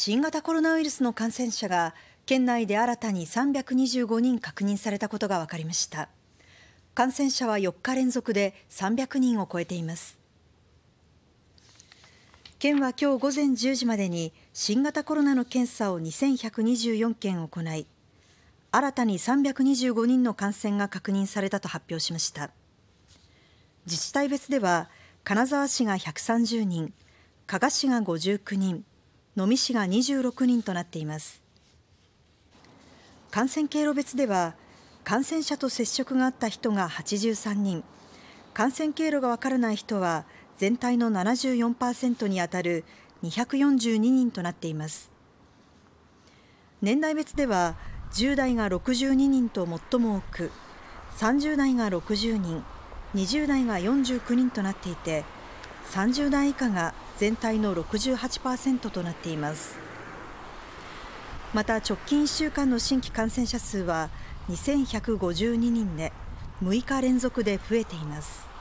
新型コロナウイルスの感染者が県内で新たに325人確認されたことが分かりました感染者は4日連続で300人を超えています県は今日午前10時までに新型コロナの検査を2124件行い新たに325人の感染が確認されたと発表しました自治体別では金沢市が130人加賀市が59人能美市が26人となっています感染経路別では感染者と接触があった人が83人感染経路がわからない人は全体の74%にあたる242人となっています年代別では10代が62人と最も多く30代が60人20代が49人となっていて30代以下が全体の68%となっていますまた直近1週間の新規感染者数は2152人で6日連続で増えています